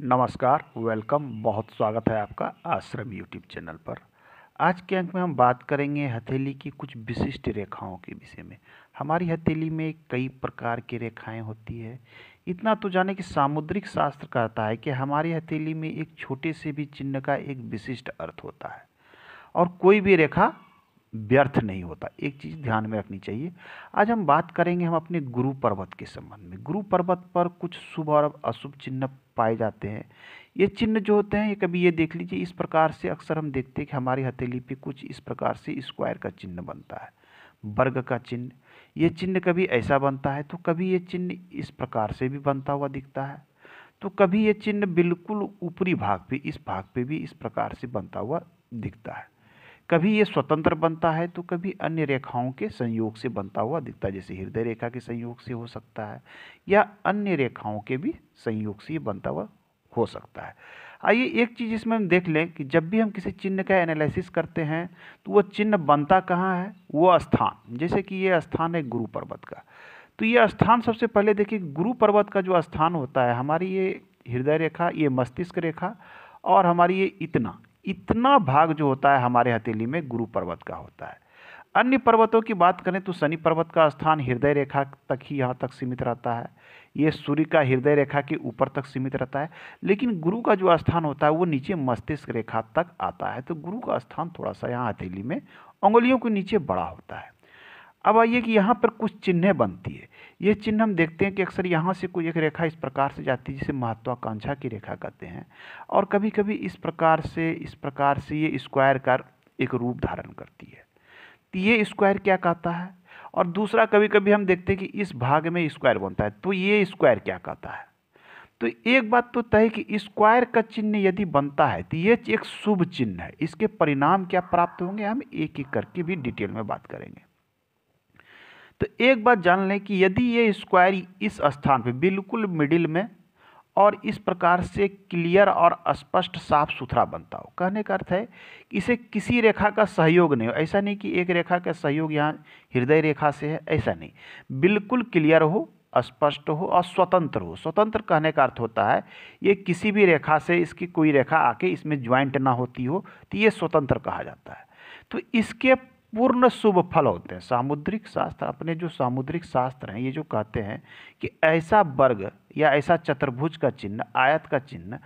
नमस्कार वेलकम बहुत स्वागत है आपका आश्रम यूट्यूब चैनल पर आज के अंक में हम बात करेंगे हथेली की कुछ विशिष्ट रेखाओं के विषय में हमारी हथेली में कई प्रकार की रेखाएं होती है इतना तो जाने कि सामुद्रिक शास्त्र कहता है कि हमारी हथेली में एक छोटे से भी चिन्ह का एक विशिष्ट अर्थ होता है और कोई भी रेखा व्यर्थ नहीं होता एक चीज़ ध्यान में रखनी चाहिए आज हम बात करेंगे हम अपने गुरु पर्वत के संबंध में गुरु पर्वत पर कुछ शुभ और अशुभ चिन्ह पाए जाते हैं ये चिन्ह जो होते हैं ये कभी ये देख लीजिए इस प्रकार से अक्सर हम देखते हैं कि हमारी हथेली पे कुछ इस प्रकार से स्क्वायर का चिन्ह बनता है वर्ग का चिन्ह ये चिन्ह कभी ऐसा बनता है तो कभी ये चिन्ह इस प्रकार से भी बनता हुआ दिखता है तो कभी ये चिन्ह बिल्कुल ऊपरी भाग पे इस भाग पे भी इस प्रकार से बनता हुआ दिखता है कभी ये स्वतंत्र बनता है तो कभी अन्य रेखाओं के संयोग से बनता हुआ दिखता है जैसे हृदय रेखा के संयोग से हो सकता है या अन्य रेखाओं के भी संयोग से ये बनता हुआ हो सकता है आइए एक चीज़ इसमें हम देख लें कि जब भी हम किसी चिन्ह का एनालिसिस करते हैं तो वह चिन्ह बनता कहाँ है वह स्थान जैसे कि ये स्थान है गुरु पर्वत का तो ये स्थान सबसे पहले देखिए गुरु पर्वत का जो स्थान होता है हमारी ये हृदय रेखा ये मस्तिष्क रेखा और हमारी ये इतना इतना भाग जो होता है हमारे हथेली में गुरु पर्वत का होता है अन्य पर्वतों की बात करें तो शनि पर्वत का स्थान हृदय रेखा तक ही यहाँ तक सीमित रहता है ये सूर्य का हृदय रेखा के ऊपर तक सीमित रहता है लेकिन गुरु का जो स्थान होता है वो नीचे मस्तिष्क रेखा तक आता है तो गुरु का स्थान थोड़ा सा यहाँ हथेली में उंगलियों के नीचे बड़ा होता है अब आइए कि यहाँ पर कुछ चिन्हें बनती है ये चिन्ह हम देखते हैं कि अक्सर यहाँ से कोई एक रेखा इस प्रकार से जाती है जिसे महत्वाकांक्षा की रेखा कहते हैं और कभी कभी इस प्रकार से इस प्रकार से ये स्क्वायर का एक रूप धारण करती है तो ये स्क्वायर क्या कहता है और दूसरा कभी कभी हम देखते हैं कि इस भाग में स्क्वायर बनता है तो ये स्क्वायर क्या कहता है तो एक बात तो तय कि स्क्वायर का चिन्ह यदि बनता है तो ये एक शुभ चिन्ह है इसके परिणाम क्या प्राप्त होंगे हम एक एक करके भी डिटेल में बात करेंगे तो एक बात जान लें कि यदि ये स्क्वायर इस स्थान पे बिल्कुल मिडिल में और इस प्रकार से क्लियर और स्पष्ट साफ सुथरा बनता हो कहने का अर्थ है कि इसे किसी रेखा का सहयोग नहीं हो ऐसा नहीं कि एक रेखा का सहयोग यहाँ हृदय रेखा से है ऐसा नहीं बिल्कुल क्लियर हो स्पष्ट हो और स्वतंत्र हो स्वतंत्र कहने का अर्थ होता है ये किसी भी रेखा से इसकी कोई रेखा आके इसमें ज्वाइंट ना होती हो तो ये स्वतंत्र कहा जाता है तो इसके पूर्ण शुभ फल होते हैं सामुद्रिक शास्त्र अपने जो सामुद्रिक शास्त्र हैं ये जो कहते हैं कि ऐसा वर्ग या ऐसा चतुर्भुज का चिन्ह आयत का चिन्ह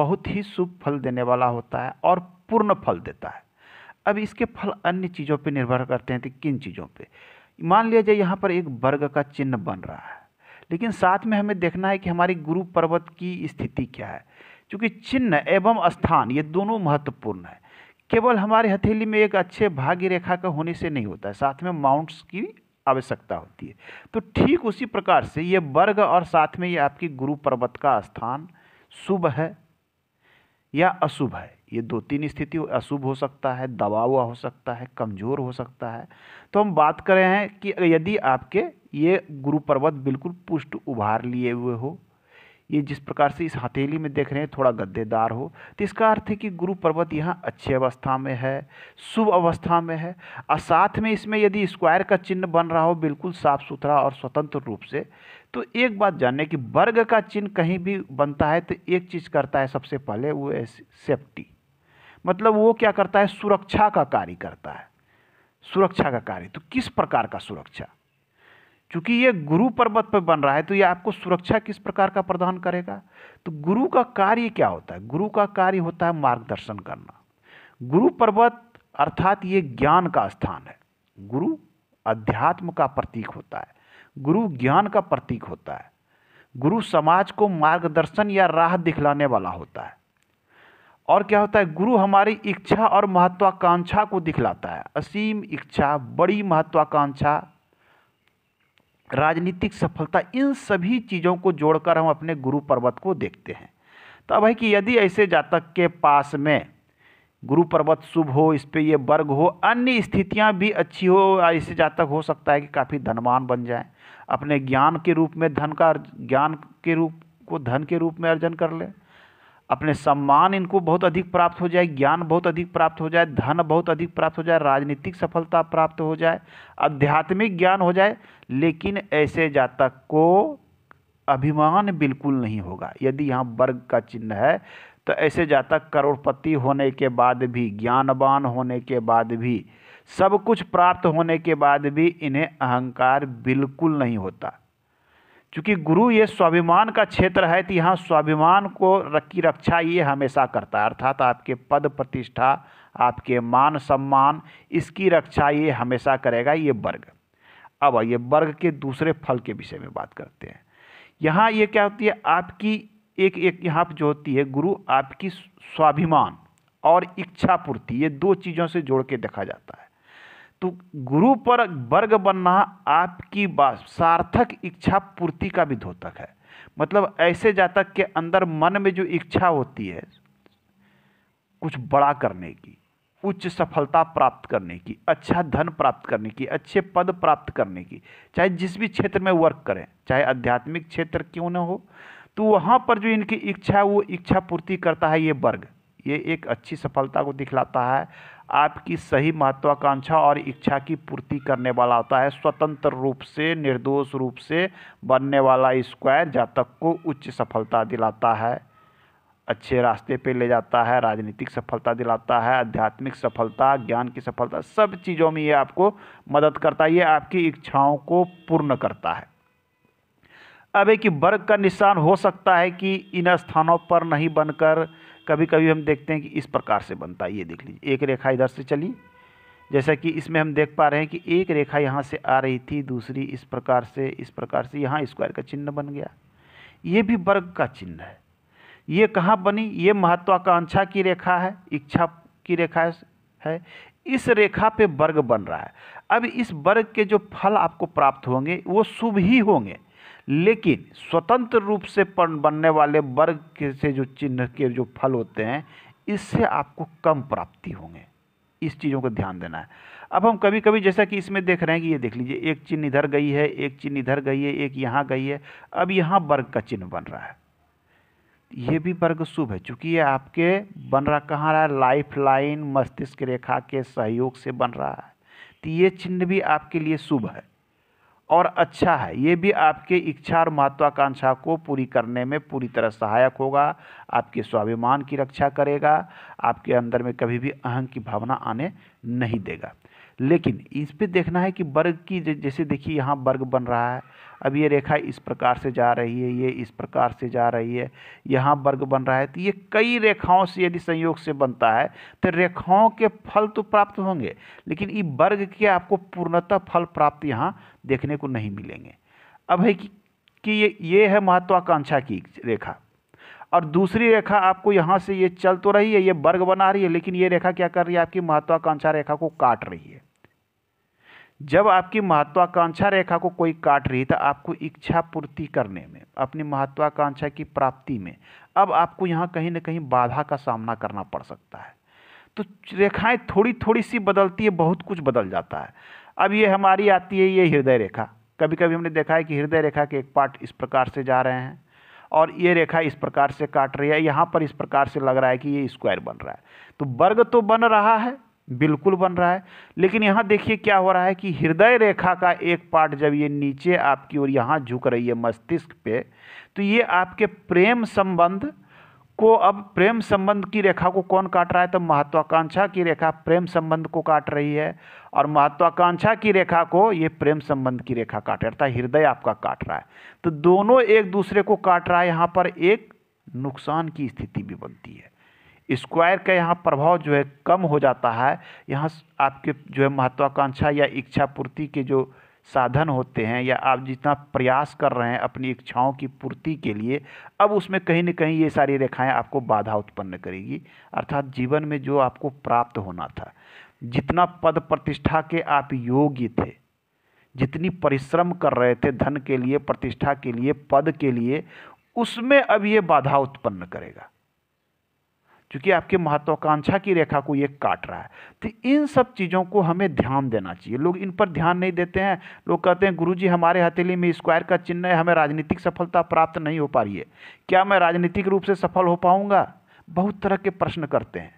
बहुत ही शुभ फल देने वाला होता है और पूर्ण फल देता है अब इसके फल अन्य चीज़ों पर निर्भर करते हैं कि किन चीज़ों पर मान लिया जाए यहाँ पर एक वर्ग का चिन्ह बन रहा है लेकिन साथ में हमें देखना है कि हमारी गुरु पर्वत की स्थिति क्या है क्योंकि चिन्ह एवं स्थान ये दोनों महत्वपूर्ण है केवल हमारे हथेली में एक अच्छे भाग्य रेखा का होने से नहीं होता है साथ में माउंट्स की आवश्यकता होती है तो ठीक उसी प्रकार से ये वर्ग और साथ में ये आपकी गुरु पर्वत का स्थान शुभ है या अशुभ है ये दो तीन स्थिति अशुभ हो सकता है दबा हुआ हो सकता है कमज़ोर हो सकता है तो हम बात कर रहे हैं कि यदि आपके ये गुरु पर्वत बिल्कुल पुष्ट उभार लिए हुए हो ये जिस प्रकार से इस हथेली में देख रहे हैं थोड़ा गद्देदार हो तो इसका अर्थ है कि गुरु पर्वत यहाँ अच्छी अवस्था में है शुभ अवस्था में है और साथ में इसमें यदि स्क्वायर का चिन्ह बन रहा हो बिल्कुल साफ सुथरा और स्वतंत्र रूप से तो एक बात जानने कि वर्ग का चिन्ह कहीं भी बनता है तो एक चीज़ करता है सबसे पहले वो है सेफ्टी मतलब वो क्या करता है सुरक्षा का कार्य करता है सुरक्षा का कार्य तो किस प्रकार का सुरक्षा चूंकि ये गुरु पर्वत पर बन रहा है तो ये आपको सुरक्षा किस प्रकार का प्रदान करेगा तो गुरु का कार्य क्या होता है गुरु का कार्य होता है मार्गदर्शन करना गुरु पर्वत अर्थात ये ज्ञान का स्थान है गुरु अध्यात्म का प्रतीक होता है गुरु ज्ञान का प्रतीक होता है गुरु समाज को मार्गदर्शन या राह दिखलाने वाला होता है और क्या होता है गुरु हमारी इच्छा और महत्वाकांक्षा को दिखलाता है असीम इच्छा बड़ी महत्वाकांक्षा राजनीतिक सफलता इन सभी चीज़ों को जोड़कर हम अपने गुरु पर्वत को देखते हैं तो अब है कि यदि ऐसे जातक के पास में गुरु पर्वत शुभ हो इस पर ये वर्ग हो अन्य स्थितियाँ भी अच्छी हो ऐसे जातक हो सकता है कि काफ़ी धनवान बन जाए अपने ज्ञान के रूप में धन का ज्ञान के रूप को धन के रूप में अर्जन कर लें अपने सम्मान इनको बहुत अधिक प्राप्त हो जाए ज्ञान बहुत अधिक प्राप्त हो जाए धन बहुत अधिक प्राप्त हो जाए राजनीतिक सफलता प्राप्त हो जाए आध्यात्मिक ज्ञान हो जाए लेकिन ऐसे जातक को अभिमान बिल्कुल नहीं होगा यदि यहाँ वर्ग का चिन्ह है तो ऐसे जातक करोड़पति होने के बाद भी ज्ञानवान होने के बाद भी सब कुछ प्राप्त होने के बाद भी इन्हें अहंकार बिल्कुल नहीं होता क्योंकि गुरु ये स्वाभिमान का क्षेत्र है तो यहाँ स्वाभिमान को की रक्षा ये हमेशा करता है अर्थात आपके पद प्रतिष्ठा आपके मान सम्मान इसकी रक्षा ये हमेशा करेगा ये वर्ग अब ये वर्ग के दूसरे फल के विषय में बात करते हैं यहाँ ये क्या होती है आपकी एक एक यहाँ जो होती है गुरु आपकी स्वाभिमान और इच्छा पूर्ति ये दो चीज़ों से जोड़ के देखा जाता है तो गुरु पर वर्ग बनना आपकी सार्थक इच्छा पूर्ति का भी धोतक है मतलब ऐसे जातक के अंदर मन में जो इच्छा होती है कुछ बड़ा करने की उच्च सफलता प्राप्त करने की अच्छा धन प्राप्त करने की अच्छे पद प्राप्त करने की चाहे जिस भी क्षेत्र में वर्क करें चाहे आध्यात्मिक क्षेत्र क्यों न हो तो वहाँ पर जो इनकी इच्छा है वो इच्छा पूर्ति करता है ये वर्ग ये एक अच्छी सफलता को दिखलाता है आपकी सही महत्वाकांक्षा और इच्छा की पूर्ति करने वाला होता है स्वतंत्र रूप से निर्दोष रूप से बनने वाला स्क्वायर जातक को उच्च सफलता दिलाता है अच्छे रास्ते पे ले जाता है राजनीतिक सफलता दिलाता है आध्यात्मिक सफलता ज्ञान की सफलता सब चीज़ों में ये आपको मदद करता है ये आपकी इच्छाओं को पूर्ण करता है अब एक वर्ग का निशान हो सकता है कि इन स्थानों पर नहीं बनकर कभी कभी हम देखते हैं कि इस प्रकार से बनता है ये देख लीजिए एक रेखा इधर से चली जैसा कि इसमें हम देख पा रहे हैं कि एक रेखा यहाँ से आ रही थी दूसरी इस प्रकार से इस प्रकार से यहाँ स्क्वायर का चिन्ह बन गया ये भी वर्ग का चिन्ह है ये कहाँ बनी ये महत्वाकांक्षा की रेखा है इच्छा की रेखा है इस रेखा पे वर्ग बन रहा है अब इस वर्ग के जो फल आपको प्राप्त होंगे वो शुभ ही होंगे लेकिन स्वतंत्र रूप से बनने वाले वर्ग के से जो चिन्ह के जो फल होते हैं इससे आपको कम प्राप्ति होंगे इस चीज़ों को ध्यान देना है अब हम कभी कभी जैसा कि इसमें देख रहे हैं कि ये देख लीजिए एक चिन्ह इधर गई है एक चिन्ह इधर गई है एक यहाँ गई है अब यहाँ वर्ग का चिन्ह बन रहा है ये भी वर्ग शुभ है चूँकि ये आपके बन रहा कहाँ रहा है लाइफ लाइन मस्तिष्क रेखा के सहयोग से बन रहा है तो ये चिन्ह भी आपके लिए शुभ है और अच्छा है ये भी आपके इच्छा और महत्वाकांक्षा को पूरी करने में पूरी तरह सहायक होगा आपके स्वाभिमान की रक्षा करेगा आपके अंदर में कभी भी अहंग की भावना आने नहीं देगा लेकिन इस पर देखना है कि वर्ग की जैसे देखिए यहाँ वर्ग बन रहा है अब ये रेखा इस प्रकार से जा रही है ये इस प्रकार से जा रही है यहाँ वर्ग बन रहा है तो ये कई रेखाओं से यदि संयोग से बनता है तो रेखाओं के फल तो प्राप्त होंगे लेकिन ये वर्ग के आपको पूर्णतः फल प्राप्त यहाँ देखने को नहीं मिलेंगे अब है कि, कि ये ये है महत्वाकांक्षा की रेखा और दूसरी रेखा आपको यहाँ से ये चल तो रही है ये वर्ग बना रही है लेकिन ये रेखा क्या कर रही है आपकी महत्वाकांक्षा रेखा को काट रही है जब आपकी महत्वाकांक्षा रेखा को कोई काट रही था तो आपको इच्छा पूर्ति करने में अपनी महत्वाकांक्षा की प्राप्ति में अब आपको यहाँ कहीं ना कहीं बाधा का सामना करना पड़ सकता है तो रेखाएं थोड़ी थोड़ी सी बदलती है बहुत कुछ बदल जाता है अब ये हमारी आती है ये हृदय रेखा कभी कभी हमने देखा है कि हृदय रेखा के एक पार्ट इस प्रकार से जा रहे हैं और ये रेखा इस प्रकार से काट रही है यहाँ पर इस प्रकार से लग रहा है कि ये स्क्वायर बन रहा है तो वर्ग तो बन रहा है बिल्कुल बन रहा है लेकिन यहाँ देखिए क्या हो रहा है कि हृदय रेखा का एक पार्ट जब ये नीचे आपकी ओर यहाँ झुक रही है मस्तिष्क पे तो ये आपके प्रेम संबंध को अब प्रेम संबंध की रेखा को कौन काट रहा है तो महत्वाकांक्षा की रेखा प्रेम संबंध को काट रही है और महत्वाकांक्षा की रेखा को ये प्रेम संबंध की रेखा काट रहा है हृदय आपका काट रहा है तो दोनों एक दूसरे को काट रहा है यहाँ पर एक नुकसान की स्थिति भी बनती है स्क्वायर का यहाँ प्रभाव जो है कम हो जाता है यहाँ आपके जो है महत्वाकांक्षा या इच्छा पूर्ति के जो साधन होते हैं या आप जितना प्रयास कर रहे हैं अपनी इच्छाओं की पूर्ति के लिए अब उसमें कहीं ना कहीं ये सारी रेखाएं आपको बाधा उत्पन्न करेगी अर्थात जीवन में जो आपको प्राप्त होना था जितना पद प्रतिष्ठा के आप योग्य थे जितनी परिश्रम कर रहे थे धन के लिए प्रतिष्ठा के लिए पद के लिए उसमें अब ये बाधा उत्पन्न करेगा क्योंकि आपके महत्वाकांक्षा की रेखा को ये काट रहा है तो इन सब चीज़ों को हमें ध्यान देना चाहिए लोग इन पर ध्यान नहीं देते हैं लोग कहते हैं गुरुजी हमारे हथेली में स्क्वायर का चिन्ह है हमें राजनीतिक सफलता प्राप्त नहीं हो पा रही है क्या मैं राजनीतिक रूप से सफल हो पाऊँगा बहुत तरह के प्रश्न करते हैं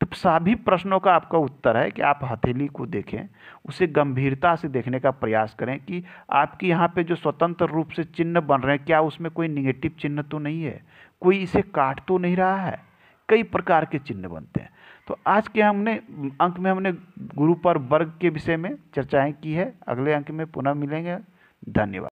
तो सभी प्रश्नों का आपका उत्तर है कि आप हथेली को देखें उसे गंभीरता से देखने का प्रयास करें कि आपके यहाँ पे जो स्वतंत्र रूप से चिन्ह बन रहे हैं क्या उसमें कोई निगेटिव चिन्ह तो नहीं है कोई इसे काट तो नहीं रहा है कई प्रकार के चिन्ह बनते हैं तो आज के हमने अंक में हमने गुरु पर वर्ग के विषय में चर्चाएं की है अगले अंक में पुनः मिलेंगे धन्यवाद